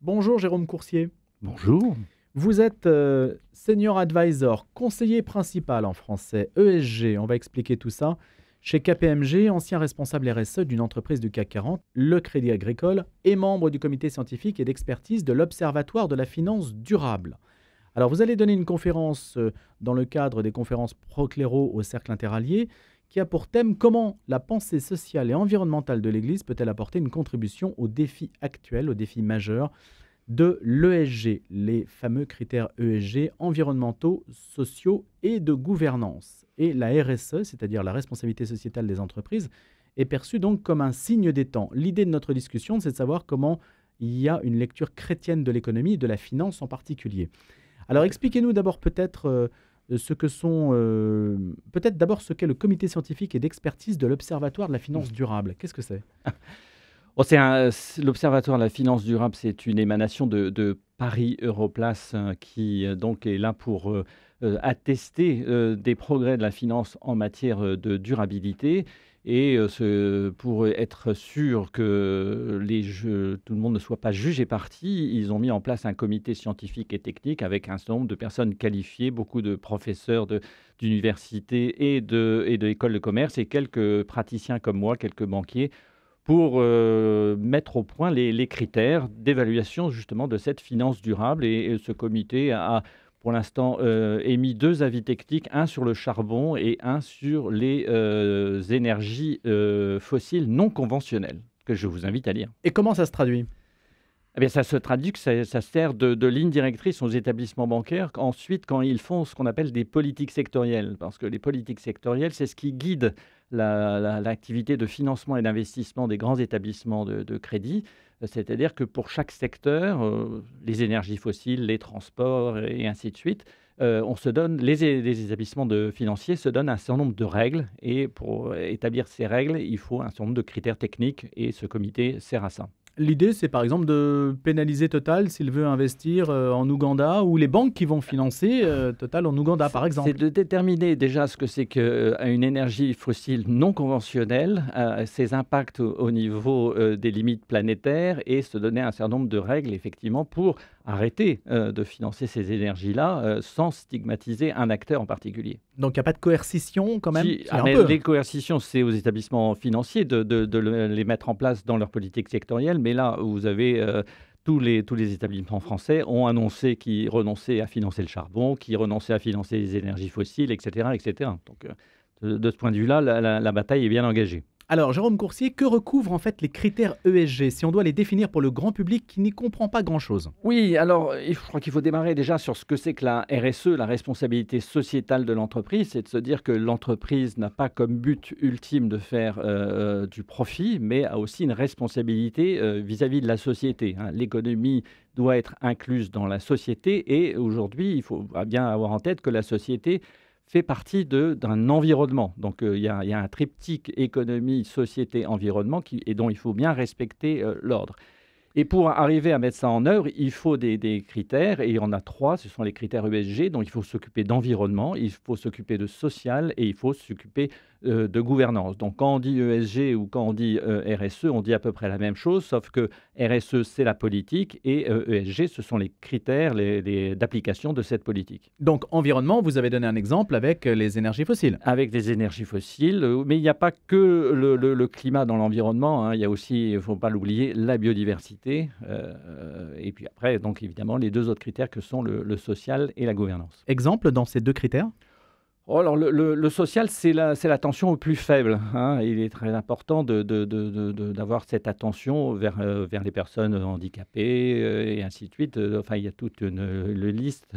Bonjour Jérôme Coursier. Bonjour. Vous êtes euh, senior advisor, conseiller principal en français, ESG, on va expliquer tout ça, chez KPMG, ancien responsable RSE d'une entreprise du CAC 40, le Crédit Agricole, et membre du comité scientifique et d'expertise de l'Observatoire de la finance durable. Alors vous allez donner une conférence euh, dans le cadre des conférences Procléro au Cercle Interallié qui a pour thème comment la pensée sociale et environnementale de l'Église peut-elle apporter une contribution aux défis actuels, aux défis majeurs de l'ESG, les fameux critères ESG environnementaux, sociaux et de gouvernance. Et la RSE, c'est-à-dire la responsabilité sociétale des entreprises, est perçue donc comme un signe des temps. L'idée de notre discussion, c'est de savoir comment il y a une lecture chrétienne de l'économie et de la finance en particulier. Alors expliquez-nous d'abord peut-être... Euh, euh, ce que sont euh, peut-être d'abord ce qu'est le comité scientifique et d'expertise de l'Observatoire de la finance durable. Qu'est-ce que c'est oh, L'Observatoire de la finance durable, c'est une émanation de, Paris Europlace euh, qui donc est là pour attester des progrès de la finance en matière de durabilité et euh, pour être sûr que les jeux, tout le monde ne soit pas jugé parti, ils ont mis en place un comité scientifique et technique avec un certain nombre de personnes qualifiées, beaucoup de professeurs d'universités et de et d'écoles de commerce et quelques praticiens comme moi, quelques banquiers pour euh, mettre au point les, critères d'évaluation justement de cette finance durable. Et, ce comité a pour l'instant euh, émis deux avis techniques, un sur le charbon et un sur les euh, énergies euh, fossiles non conventionnelles, que je vous invite à lire. Et comment ça se traduit eh bien, ça se traduit que ça, sert de, ligne directrice aux établissements bancaires ensuite quand ils font ce qu'on appelle des politiques sectorielles. Parce que les politiques sectorielles, c'est ce qui guide l'activité de financement et d'investissement des grands établissements de crédit. C'est-à-dire que pour chaque secteur, euh, les énergies fossiles, les transports et ainsi de suite, euh, on se donne, les, établissements de financiers se donnent un certain nombre de règles et pour euh, établir ces règles, il faut un certain nombre de critères techniques et ce comité sert à ça. L'idée, c'est par exemple de pénaliser Total s'il veut investir euh, en Ouganda ou les banques qui vont financer euh, Total en Ouganda, par exemple. C'est de déterminer déjà ce que c'est qu'une euh, énergie fossile non conventionnelle, ses impacts au niveau des limites planétaires et se donner un certain nombre de règles, effectivement, pour arrêter euh, de financer ces énergies-là euh, sans stigmatiser un acteur en particulier. Donc il n'y a pas de coercition quand même ah, Les coercitions, c'est aux établissements financiers de, les mettre en place dans leur politique sectorielle, mais là, vous avez... Euh, tous les, tous les établissements français ont annoncé qu'ils renonçaient à financer le charbon, qu'ils renonçaient à financer les énergies fossiles, etc. etc. Donc, de, ce point de vue-là, la bataille est bien engagée. Alors, Jérôme Coursier, que recouvrent en fait les critères ESG, si on doit les définir pour le grand public qui n'y comprend pas grand-chose Oui, alors je crois qu'il faut démarrer déjà sur ce que c'est que la RSE, la responsabilité sociétale de l'entreprise, c'est de se dire que l'entreprise n'a pas comme but ultime de faire euh, euh, du profit, mais a aussi une responsabilité euh, vis-à-vis de la société. Hein. L'économie doit être incluse dans la société et aujourd'hui, il faut bien avoir en tête que la société fait partie d'un environnement. Donc euh, il y, y, a un triptyque économie, société, environnement qui, et dont il faut bien respecter euh, l'ordre. Et pour arriver à mettre ça en œuvre, il faut des, critères, et il y en a trois, ce sont les critères USG, e dont il faut s'occuper d'environnement, il faut s'occuper de social, et il faut s'occuper euh, de gouvernance. Donc quand on dit ESG ou quand on dit euh, RSE, on dit à peu près la même chose, sauf que RSE, c'est la politique et ESG, euh, e ce sont les critères d'application de cette politique. Donc environnement, vous avez donné un exemple avec les énergies fossiles. Avec les énergies fossiles, mais il n'y a pas que le, climat dans l'environnement, hein. il y a aussi, il ne faut pas l'oublier, la biodiversité. et puis après, donc évidemment, les deux autres critères que sont le social et la gouvernance. Exemple dans ces deux critères Oh, alors le, social, c'est l'attention au plus faible. Hein. Il est très important d'avoir cette attention vers, euh, vers, les personnes handicapées euh, et ainsi de suite. Euh, enfin, il y a toute une, liste,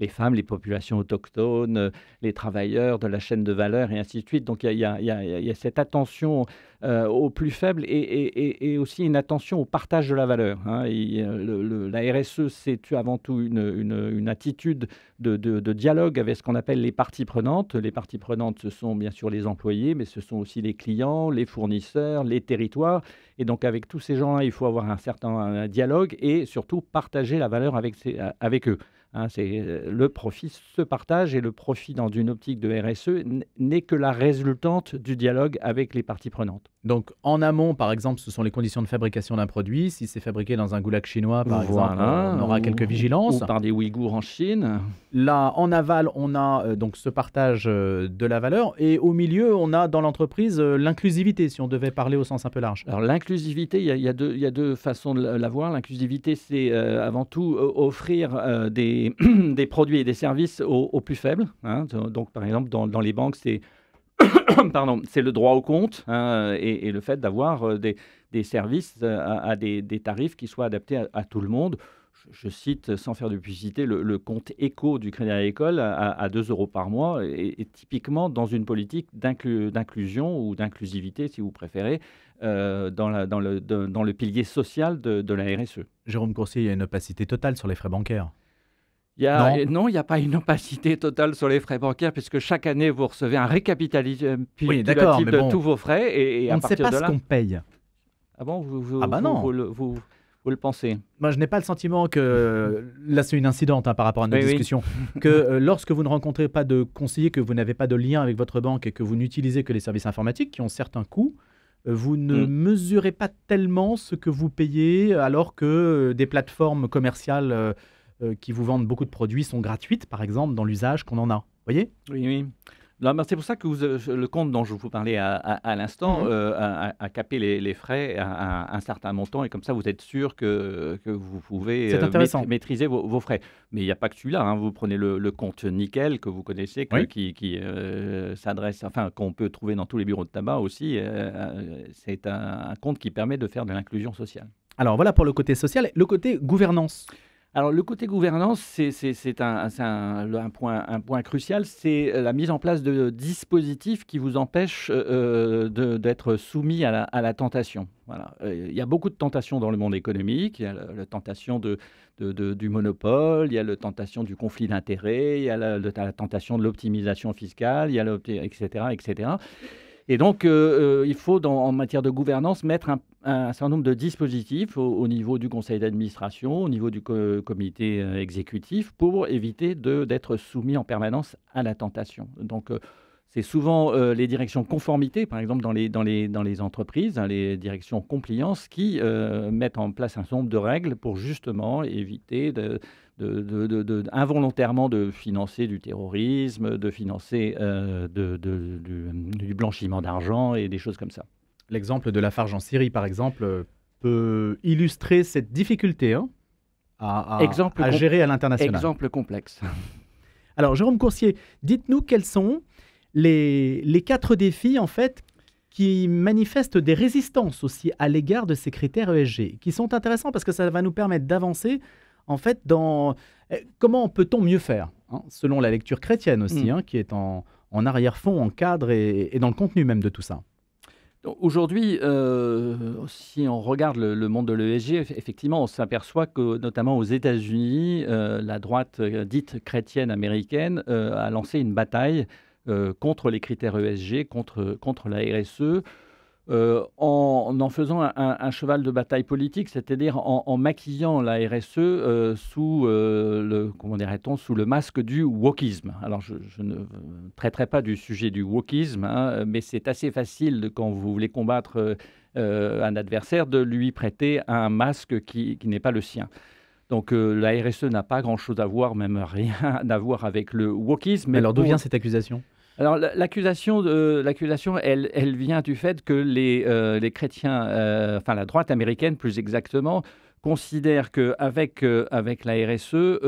les femmes, les populations autochtones, les travailleurs de la chaîne de valeur et ainsi de suite. Donc il y a, il y a, il y a cette attention euh, au plus faible et, aussi une attention au partage de la valeur. Hein. la RSE, c'est avant tout une, une, attitude de, dialogue avec ce qu'on appelle les parties prenantes. Les parties prenantes, ce sont bien sûr les employés, mais ce sont aussi les clients, les fournisseurs, les territoires. Et donc avec tous ces gens-là, il faut avoir un certain dialogue et surtout partager la valeur avec eux. Hein, c'est, euh, le profit se partage et le profit dans une optique de RSE n'est que la résultante du dialogue avec les parties prenantes. Donc en amont, par exemple, ce sont les conditions de fabrication d'un produit. Si c'est fabriqué dans un goulag chinois, par exemple, on aura quelques vigilances. par des Ouïghours en Chine. Là, en aval, on a euh, donc ce partage euh, de la valeur. Et au milieu, on a dans l'entreprise l'inclusivité, si on devait parler au sens un peu large. Alors l'inclusivité, il y, a deux façons de la voir. L'inclusivité, c'est avant tout offrir des des, produits et des services aux, plus faibles. Hein. Donc, par exemple, dans, les banques, c'est pardon, c'est le droit au compte hein, et, le fait d'avoir euh, des, services euh, à, des, tarifs qui soient adaptés à, tout le monde. Je, cite, sans faire de publicité, le, compte éco du Crédit Agricole à, à 2 euros par mois et, typiquement dans une politique d'inclusion ou d'inclusivité, si vous préférez, euh, dans, la, dans, le, dans, le, pilier social de, la RSE. Jérôme Courcy, il y a une opacité totale sur les frais bancaires non, il n'y a pas une opacité totale sur les frais bancaires puisque chaque année, vous recevez un récapitalisme de tous vos frais. Et, on ne sait pas ce qu'on paye. Ah bon ah bah vous, vous, le pensez Moi, je n'ai pas le sentiment que. Euh, là, c'est une incidente hein, par rapport à nos discussions, Que euh, lorsque vous ne rencontrez pas de conseiller, que vous n'avez pas de lien avec votre banque et que vous n'utilisez que les services informatiques qui ont certains coûts, euh, vous ne mm. mesurez pas tellement ce que vous payez alors que des plateformes commerciales. Euh, qui vous vendent beaucoup de produits sont gratuites, par exemple, dans l'usage qu'on en a. Vous voyez Oui, oui. Bah, c'est pour ça que euh, le compte dont je vous parlais à, à, à l'instant a, mhm. euh, capé les, frais à, un certain montant et comme ça vous êtes sûr que, vous pouvez maîtriser vos, frais. Mais il n'y a pas que celui-là. Hein. Vous prenez le, compte Nickel que vous connaissez, qui, s'adresse, enfin qu'on peut trouver dans tous les bureaux de tabac aussi. c'est un, un compte qui permet de faire de l'inclusion sociale. Alors voilà pour le côté social. Le côté gouvernance. Alors le côté gouvernance, c'est un, point, crucial, c'est la mise en place de dispositifs qui vous empêchent euh, euh, d'être soumis à la, tentation. Voilà. Euh, il y a beaucoup de tentations dans le monde économique, il y a la, tentation du monopole, il y a la tentation du conflit d'intérêts, il y a la, tentation de l'optimisation fiscale, il y a etc. etc. Et donc, il faut, en matière de gouvernance, mettre un un certain nombre de dispositifs au, niveau du conseil d'administration, au niveau du comité euh, exécutif, pour éviter d'être soumis en permanence à la tentation. Donc, euh, c'est souvent euh, les directions conformité, par exemple dans les, dans les, dans les entreprises, hein, les directions compliance, qui mettent en place un certain nombre de règles pour justement éviter de, de, involontairement de financer du terrorisme, de financer du, blanchiment d'argent et des choses comme ça. L'exemple de la farge en Syrie, par exemple, euh, peut illustrer cette difficulté hein, à, à gérer à l'international. Exemple complexe. Alors, Jérôme Coursier, dites-nous quels sont les, quatre défis, en fait, qui manifestent des résistances aussi à l'égard de ces critères ESG, qui sont intéressants parce que ça va nous permettre d'avancer, en fait, dans eh, comment peut-on mieux faire, hein, selon la lecture chrétienne aussi, mm. hein, qui est en, arrière-fond, en cadre et dans le contenu même de tout ça. Aujourd'hui, euh, si on regarde le, monde de l'ESG, effectivement, on s'aperçoit que, notamment aux États-Unis, euh, la droite euh, dite chrétienne américaine a lancé une bataille contre les critères ESG, contre, contre la RSE. Euh, en, en faisant un, cheval de bataille politique, c'est-à-dire en, maquillant la RSE euh, sous euh, le comment dirait-on sous le masque du wokisme. Alors je, ne traiterai pas du sujet du wokisme, hein, mais c'est assez facile de, quand vous voulez combattre un adversaire de lui prêter un masque qui, n'est pas le sien. Donc la RSE n'a pas grand-chose à voir, même rien à voir avec le wokisme. Mais alors d'où vient cette accusation alors l'accusation, euh, elle, vient du fait que les, euh, les chrétiens, euh, enfin la droite américaine plus exactement, considèrent qu'avec avec la RSE,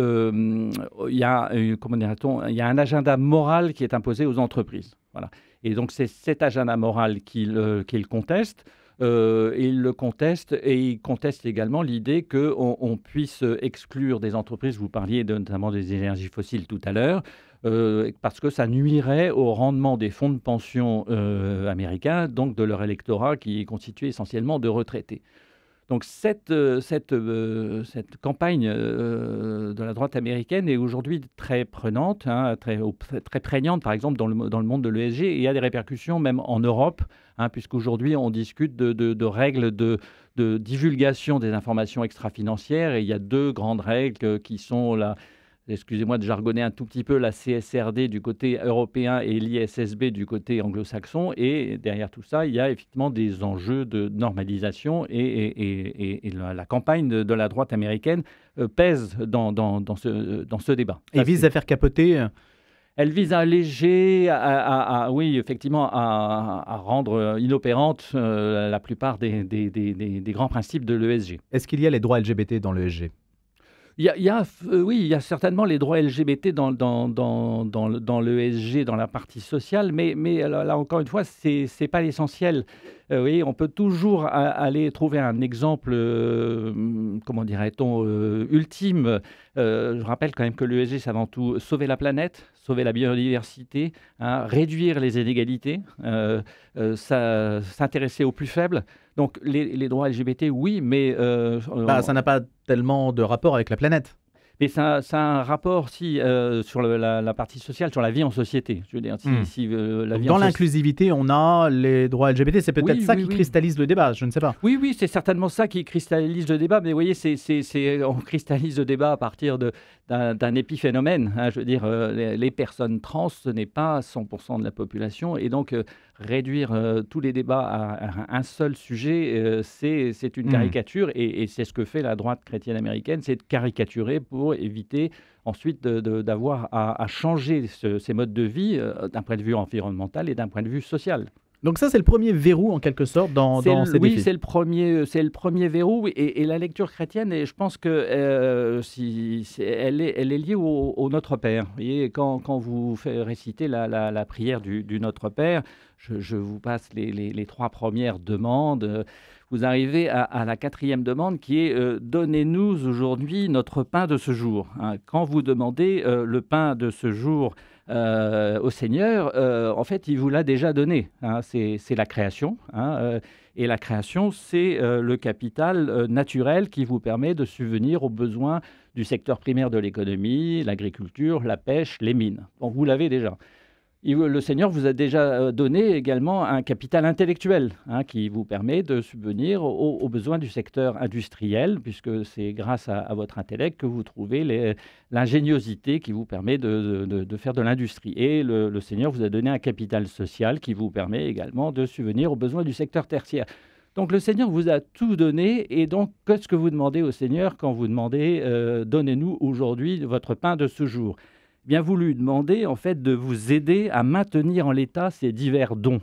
il y a comment il y a un agenda moral qui est imposé aux entreprises. Et donc c'est cet agenda moral qu'ils contestent. conteste. Euh, le conteste et ils contestent également l'idée qu'on on puisse exclure des entreprises, vous parliez notamment des énergies fossiles tout à l'heure, euh, parce que ça nuirait au rendement des fonds de pension euh, américains, donc de leur électorat qui est constitué essentiellement de retraités. Donc cette, euh, cette, cette campagne de la droite américaine est aujourd'hui très prenante, hein, très, très prégnante par exemple dans le, dans le monde de l'ESG et a des répercussions même en Europe, hein, puisqu'aujourd'hui on discute de, de règles de, de, divulgation des informations extra-financières et il y a deux grandes règles qui sont la, excusez-moi de jargonner un tout petit peu, la CSRD du côté européen et l'ISSB du côté anglo-saxon. Et derrière tout ça, il y a effectivement des enjeux de normalisation et, la, campagne de, la droite américaine euh, pèse dans, ce, débat. Et vise à faire capoter euh, elle vise à alléger, à, oui, effectivement, à, rendre inopérante euh, la plupart des, des, grands principes de l'ESG. Est-ce qu'il y a les droits LGBT dans l'ESG il y a, euh, oui, il y a certainement les droits LGBT dans, dans, dans, dans, l'ESG, dans la partie sociale, mais, mais euh, là, encore une fois, ce n'est pas l'essentiel. Euh, oui, on peut toujours aller trouver un exemple, comment dirait-on, ultime. je rappelle quand même que l'ESG, c'est avant tout sauver la planète, sauver la biodiversité, hein, réduire les inégalités, s'intéresser aux plus faibles. Donc les, droits LGBT, oui, mais... Euh, euh, bah, ça n'a pas tellement de rapport avec la planète. Mais ça, a un rapport aussi euh, sur la, partie sociale, sur la vie en société. Je veux dire, si, hmm. la vie dans l'inclusivité, on a les droits LGBT. C'est peut-être ça qui cristallise le débat. Je ne sais pas. Oui, oui, c'est certainement ça qui cristallise le débat. Mais vous voyez, on cristallise le débat à partir d'un épiphénomène. Hein, je veux dire, les, personnes trans, ce n'est pas 100% de la population, et donc réduire euh, tous les débats à, un seul sujet, euh, c'est, une mmh. caricature et, c'est ce que fait la droite chrétienne américaine, c'est de caricaturer pour éviter ensuite d'avoir à, changer ses ces modes de vie euh, d'un point de vue environnemental et d'un point de vue social. Donc ça, c'est le premier verrou en quelque sorte dans, dans le, oui, c'est le premier, c'est le premier verrou. Et, la lecture chrétienne, et je pense que euh, si, est, elle, est, liée au, Notre Père. quand, quand vous faites réciter la, prière du, Notre Père, je, vous passe les, trois premières demandes. Vous arrivez à, la quatrième demande qui est euh, Donnez-nous aujourd'hui notre pain de ce jour. Hein, quand vous demandez euh, le pain de ce jour euh, au Seigneur, euh, en fait, il vous l'a déjà donné. Hein. c'est la création. Hein, euh, et la création, c'est le capital naturel qui vous permet de subvenir aux besoins du secteur primaire de l'économie, l'agriculture, la pêche, les mines. Donc vous l'avez déjà le Seigneur vous a déjà euh, donné également un capital intellectuel hein, qui vous permet de subvenir aux, besoins du secteur industriel, puisque c'est grâce à, votre intellect que vous trouvez l'ingéniosité qui vous permet de, faire de l'industrie. Et le, Seigneur vous a donné un capital social qui vous permet également de subvenir aux besoins du secteur tertiaire. Donc le Seigneur vous a tout donné et donc qu'est-ce que vous demandez au Seigneur quand vous demandez euh, donnez-nous aujourd'hui votre pain de ce jour bien voulu demander en fait de vous aider à maintenir en l'état ces divers dons.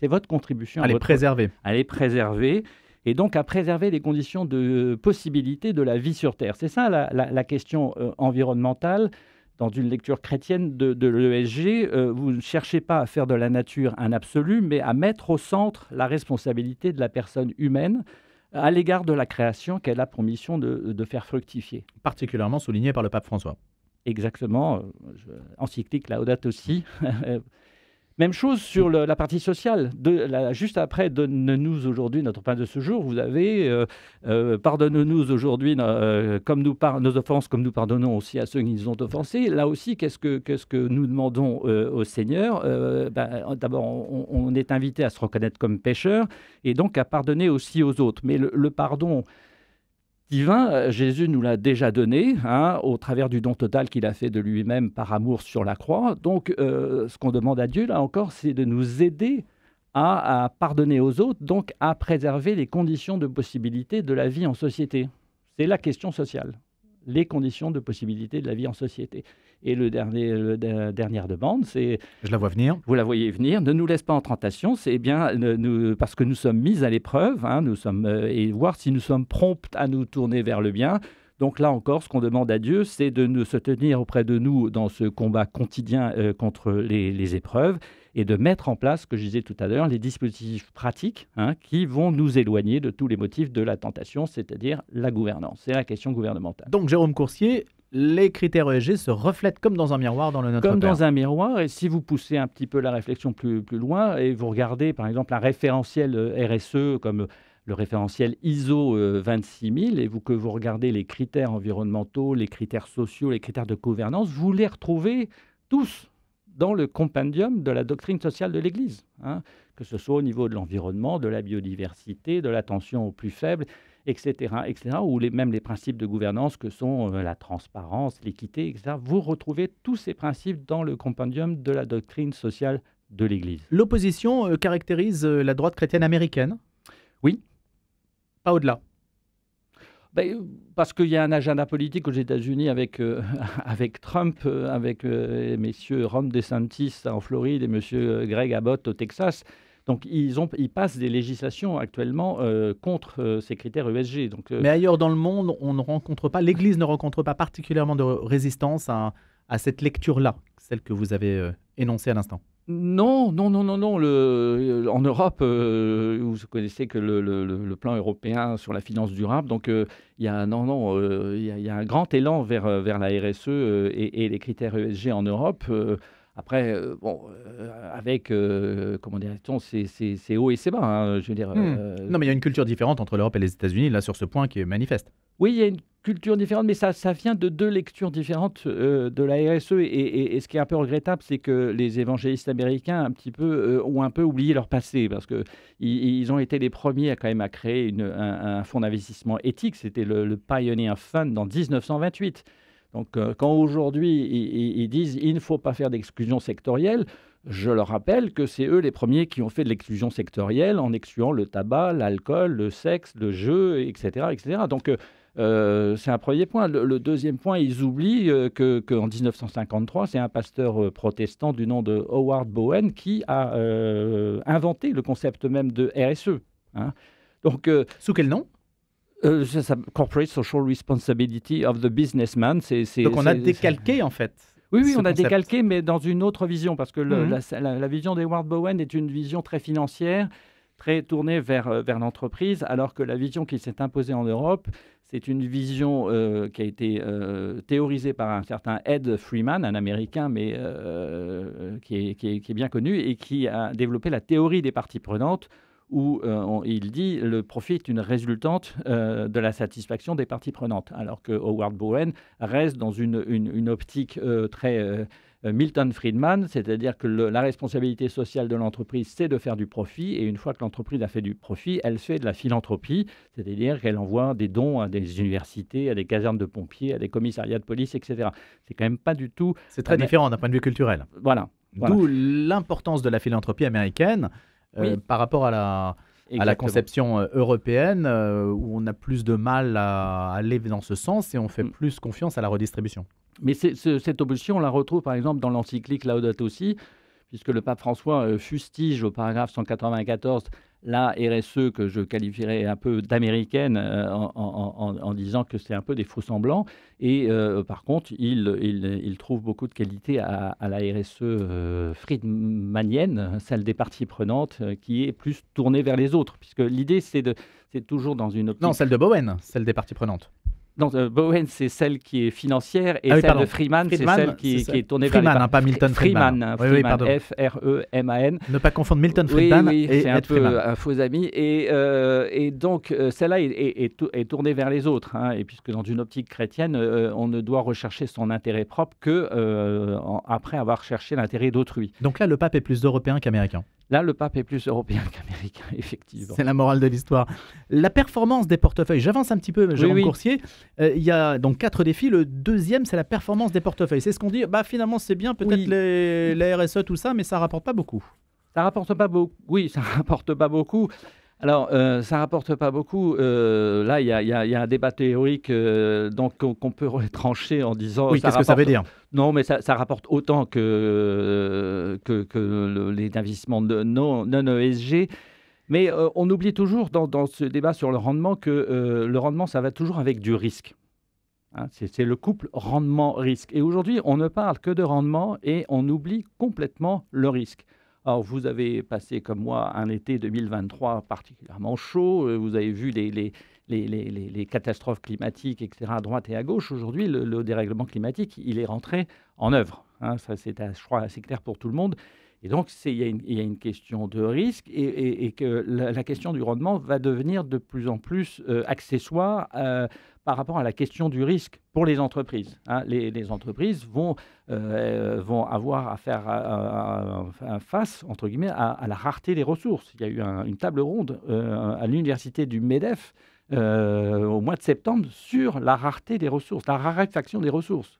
C'est votre contribution à, les préserver. À les préserver et donc à préserver les conditions de possibilité de la vie sur Terre. C'est ça la, question euh, environnementale. Dans une lecture chrétienne de, l'ESG, euh, vous ne cherchez pas à faire de la nature un absolu, mais à mettre au centre la responsabilité de la personne humaine à l'égard de la création qu'elle a pour mission de, de faire fructifier. Particulièrement souligné par le pape François exactement, je, encyclique laodate aussi. Même chose sur la partie sociale. De, la, juste après Donne-nous aujourd'hui notre pain de ce jour, vous avez euh, euh, Pardonne-nous aujourd'hui euh, comme nous par, nos offenses, comme nous pardonnons aussi à ceux qui nous ont offensés. Là aussi, qu'est-ce que, que nous demandons au Seigneur ben, D'abord, on, est invité à se reconnaître comme pécheur et donc à pardonner aussi aux autres. Mais le pardon divin, euh, Jésus nous l'a déjà donné hein, au travers du don total qu'il a fait de lui-même par amour sur la croix. Donc, euh, ce qu'on demande à Dieu, là encore, c'est de nous aider à, pardonner aux autres, donc à préserver les conditions de possibilité de la vie en société. C'est la question sociale les conditions de possibilité de la vie en société. Et le dernier, le dernière demande, c'est... Je la vois venir. Vous la voyez venir. Ne nous laisse pas en tentation, c'est bien parce que nous sommes mis à l'épreuve, hein. nous sommes, euh, et voir si nous sommes promptes à nous tourner vers le bien donc là encore, ce qu'on demande à Dieu, c'est de nous, se tenir auprès de nous dans ce combat quotidien euh, contre les, épreuves et de mettre en place, que je disais tout à l'heure, les dispositifs pratiques hein, qui vont nous éloigner de tous les motifs de la tentation, c'est-à-dire la gouvernance. C'est la question gouvernementale. Donc Jérôme Coursier, les critères ESG se reflètent comme dans un miroir dans le Notre Comme dans un miroir, et si vous poussez un petit peu la réflexion plus, plus loin, et vous regardez par exemple un référentiel euh, RSE comme le référentiel ISO 26000 euh, et vous, que vous regardez les critères environnementaux, les critères sociaux, les critères de gouvernance, vous les retrouvez tous dans le compendium de la doctrine sociale de l'Église, hein. que ce soit au niveau de l'environnement, de la biodiversité, de l'attention aux plus faibles, etc., etc., ou même les principes de gouvernance que sont euh, la transparence, l'équité, etc. Vous retrouvez tous ces principes dans le compendium de la doctrine sociale de l'Église. L'opposition euh, caractérise la droite chrétienne américaine Oui, pas au-delà. Ben, parce qu'il y a un agenda politique aux États-Unis avec, euh, avec Trump, euh, avec euh, messieurs Ron DeSantis en Floride et monsieur euh, Greg Abbott au Texas. Donc ils, ont, ils passent des législations actuellement contre ces critères USG. E Donc, Mais ailleurs dans le monde, on ne rencontre pas, l'Église ne rencontre pas particulièrement de résistance à, à cette lecture-là, celle que vous avez énoncée à l'instant. Non, non, non, non, non. Euh, en Europe, euh, vous connaissez que le, plan européen sur la finance durable, donc euh, il y a non, non, il y, a un grand élan vers vers la RSE et, et, les critères ESG en Europe. Après, euh, bon, euh, avec, euh, comment dirait-on, c'est haut et c'est bas. Hein, je veux dire, hmm. Non, mais il y a une culture différente entre l'Europe et les États-Unis, là, sur ce point, qui est manifeste. Oui, il y a une culture différente, mais ça, ça vient de deux lectures différentes de la RSE. Et, et, ce qui est un peu regrettable, c'est que les évangélistes américains un petit peu, ont un peu oublié leur passé, parce qu'ils ils ont été les premiers à, quand même à créer un, fonds d'investissement éthique. C'était le, le Pioneer Fund dans 1928. Donc euh, quand aujourd'hui ils, disent il ne faut pas faire d'exclusion sectorielle, je leur rappelle que c'est eux les premiers qui ont fait de l'exclusion sectorielle en excluant le tabac, l'alcool, le sexe, le jeu, etc. etc. Donc euh, euh, c'est un premier point. Le, deuxième point, ils oublient que qu'en 1953, c'est un pasteur protestant du nom de Howard Bowen qui a inventé le concept même de RSE. Hein. Donc, Sous quel nom euh, ça, Corporate Social Responsibility of the Businessman. C'est, Donc on a décalqué en fait. Oui, oui, on a décalqué, mais dans une autre vision, parce que mhm. la, vision d'Edward Bowen est une vision très financière, très tournée vers, euh, vers l'entreprise, alors que la vision qui s'est imposée en Europe, c'est une vision euh, qui a été théorisée par un certain Ed Freeman, un Américain, mais qui, qui, est, qui, est, bien connu, et qui a développé la théorie des parties prenantes où euh, il dit le profit est une résultante euh, de la satisfaction des parties prenantes, alors que Howard Bowen reste dans une, une, optique euh, très... Milton Friedman, c'est-à-dire que la responsabilité sociale de l'entreprise, c'est de faire du profit, et une fois que l'entreprise a fait du profit, elle fait de la philanthropie, c'est-à-dire qu'elle envoie des dons à des universités, à des casernes de pompiers, à des commissariats de police, etc. C'est quand même pas du tout. C'est très différent d'un point de vue culturel. voilà. D'où l'importance de la philanthropie américaine. Euh, par rapport à la, à la conception euh, européenne euh, où on a plus de mal à aller dans ce sens et on fait mm. plus confiance à la redistribution. Mais cette opposition, on la retrouve par exemple dans l'encyclique Laudato Si, puisque le pape François euh, fustige au paragraphe 194 la RSE que je qualifierais un peu d'américaine euh, en, disant que c'est un peu des faux semblants. Et euh, par contre, il, trouve beaucoup de qualités à, la RSE friedmanienne, celle des parties prenantes, qui est plus tournée vers les autres, puisque l'idée c'est c'est toujours dans une Non, celle de Bowen, celle des parties prenantes. Donc euh, Bowen, c'est celle qui est financière et ah celle de Freeman, c'est celle qui, est, qui tournée vers les... Freeman, hein, pas Milton Freeman. Freeman, F-R-E-M-A-N. E ne pas confondre Milton Friedman et un peu un euh, faux ami. Euh, et, donc, celle-là est, est, tournée vers les autres. Hein. et puisque dans une optique chrétienne, on ne doit rechercher son intérêt propre que après avoir cherché l'intérêt d'autrui. Donc là, le pape est plus européen qu'américain. Là, le pape est plus européen qu'américain, effectivement. C'est la morale de l'histoire. La performance des portefeuilles, j'avance un petit peu, Jérôme Coursier. Euh, il y a donc quatre défis. Le deuxième, c'est la performance des portefeuilles. C'est ce qu'on dit. Bah finalement, c'est bien peut-être les, RSE tout ça, mais ça rapporte pas beaucoup. Ça rapporte pas beaucoup. Oui, euh, ça rapporte pas beaucoup. Alors, ça rapporte pas beaucoup. là, il y, a un débat théorique euh, donc qu'on peut retrancher en disant. Oui, qu'est-ce que ça veut dire Non, mais ça, rapporte autant que, que, les investissements non, non ESG. Mais euh, on oublie toujours dans, ce débat sur le rendement que euh, le rendement, ça va toujours avec du risque. Hein. c'est le couple rendement-risque. Et aujourd'hui, on ne parle que de rendement et on oublie complètement le risque. Alors, vous avez passé, comme moi, un été 2023 particulièrement chaud. Euh, vous avez vu les, catastrophes climatiques, etc., à droite et à gauche. Aujourd'hui, le, dérèglement climatique, il est rentré en œuvre. Hein. ça, c'est, je crois, assez clair pour tout le monde. Et donc, il y, a une question de risque et, que la, question du rendement va devenir de plus en plus euh, accessoire euh, par rapport à la question du risque pour les entreprises. Hein. Les, entreprises vont, euh, vont avoir à faire face, entre guillemets, à, la rareté des ressources. Il y a eu une table ronde à l'université du MEDEF au mois de septembre sur la rareté des ressources, la raréfaction des ressources.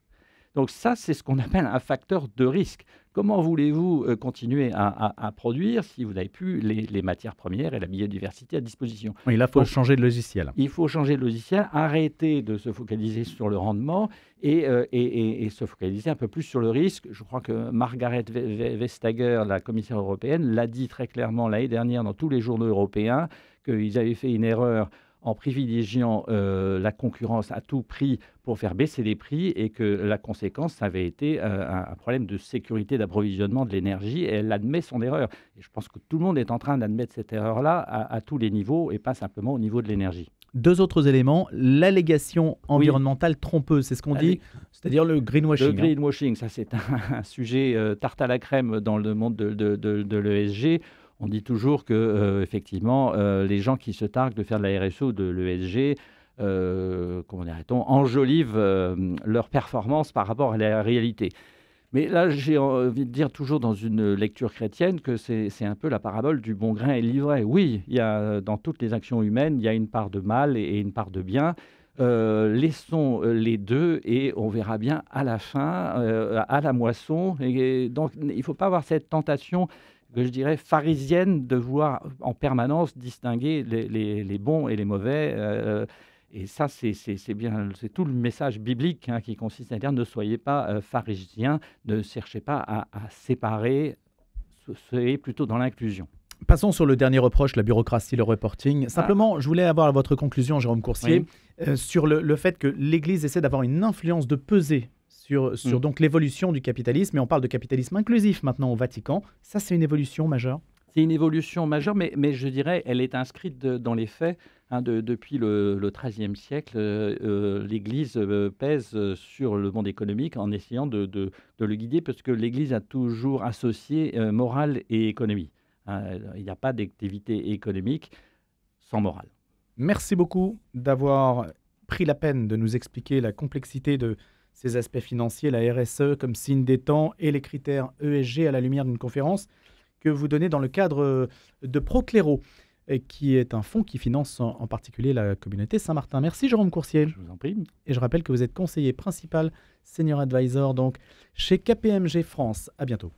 Donc ça, c'est ce qu'on appelle un facteur de risque. Comment voulez-vous euh, continuer à, produire si vous n'avez plus les, matières premières et la biodiversité à disposition il faut changer de logiciel. Il faut changer de logiciel, arrêter de se focaliser sur le rendement et, euh, et se focaliser un peu plus sur le risque. Je crois que Margaret Vestager, la commissaire européenne, l'a dit très clairement l'année dernière dans tous les journaux européens qu'ils avaient fait une erreur en privilégiant euh, la concurrence à tout prix pour faire baisser les prix et que la conséquence, ça avait été euh, un problème de sécurité d'approvisionnement de l'énergie. elle admet son erreur. Et je pense que tout le monde est en train d'admettre cette erreur-là à, tous les niveaux et pas simplement au niveau de l'énergie. Deux autres éléments, l'allégation environnementale trompeuse, c'est ce qu'on dit, c'est-à-dire le greenwashing. Le hein. greenwashing, ça c'est un, sujet euh, tarte à la crème dans le monde de, de, de l'ESG on dit toujours que, euh, effectivement, euh, les gens qui se targuent de faire de la RSO ou de l'ESG, euh, comment dirait-on, enjolivent leur performance par rapport à la réalité. Mais là, j'ai envie de dire toujours dans une lecture chrétienne que c'est un peu la parabole du bon grain et l'ivraie. Oui, il y a, dans toutes les actions humaines, il y a une part de mal et une part de bien. laissons les deux et on verra bien à la fin, à la moisson. Et donc, il ne faut pas avoir cette tentation que je dirais pharisienne de voir en permanence distinguer les, bons et les mauvais. Euh, euh, et ça, c'est bien, c'est tout le message biblique hein, qui consiste à dire ne soyez pas euh, pharisien ne cherchez pas à, à séparer, soyez plutôt dans l'inclusion. Passons sur le dernier reproche, la bureaucratie, le reporting. Ah. Simplement, je voulais avoir votre conclusion, Jérôme Coursier, sur le, fait que l'Église essaie d'avoir une influence de peser sur, mm. donc l'évolution du capitalisme. Et on parle de capitalisme inclusif maintenant au Vatican. Ça, c'est une évolution majeure c'est une évolution majeure, mais, mais, je dirais elle est inscrite dans les faits. Hein, depuis le XIIIe siècle, euh, euh, l'Église euh, pèse sur le monde économique en essayant de, le guider, parce que l'Église a toujours associé morale et économie. Hein. il n'y a pas d'activité économique sans morale. Merci beaucoup d'avoir pris la peine de nous expliquer la complexité de ses aspects financiers, la RSE comme signe des temps et les critères ESG à la lumière d'une conférence que vous donnez dans le cadre euh, de Procléro, qui est un fonds qui finance en particulier la communauté Saint-Martin. Merci Jérôme Coursier. Je vous en prie. Et je rappelle que vous êtes conseiller principal, senior advisor donc chez KPMG France. À bientôt.